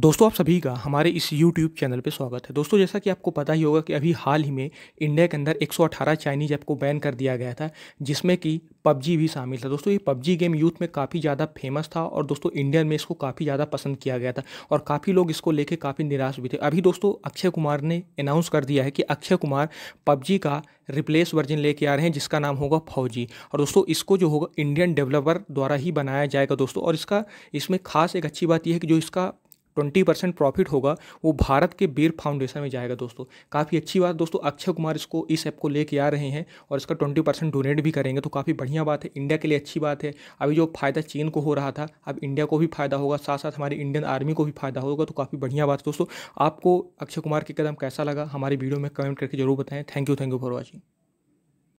दोस्तों आप सभी का हमारे इस YouTube चैनल पर स्वागत है दोस्तों जैसा कि आपको पता ही होगा कि अभी हाल ही में इंडिया के अंदर 118 चाइनीज ऐप को बैन कर दिया गया था जिसमें कि पबजी भी शामिल था दोस्तों ये पबजी गेम यूथ में काफ़ी ज़्यादा फेमस था और दोस्तों इंडियन में इसको काफ़ी ज़्यादा पसंद किया गया था और काफ़ी लोग इसको लेके काफ़ी निराश भी थे अभी दोस्तों अक्षय कुमार ने अनाउंस कर दिया है कि अक्षय कुमार पबजी का रिप्लेस वर्जन लेके आ रहे हैं जिसका नाम होगा फौजी और दोस्तों इसको जो होगा इंडियन डेवलपर द्वारा ही बनाया जाएगा दोस्तों और इसका इसमें खास एक अच्छी बात यह है कि जो इसका ट्वेंटी परसेंट प्रॉफिट होगा वो भारत के बीर फाउंडेशन में जाएगा दोस्तों काफ़ी अच्छी बात दोस्तों अक्षय कुमार इसको इस ऐप को लेके आ रहे हैं और इसका ट्वेंटी परसेंट डोनेट भी करेंगे तो काफ़ी बढ़िया बात है इंडिया के लिए अच्छी बात है अभी जो फ़ायदा चीन को हो रहा था अब इंडिया को भी फायदा होगा साथ साथ हमारी इंडियन आर्मी को भी फायदा होगा तो काफ़ी बढ़िया बात दोस्तों आपको अक्षय कुमार के कदम कैसा लगा हमारी वीडियो में कमेंट करके जरूर बताएं thank you thank you for watching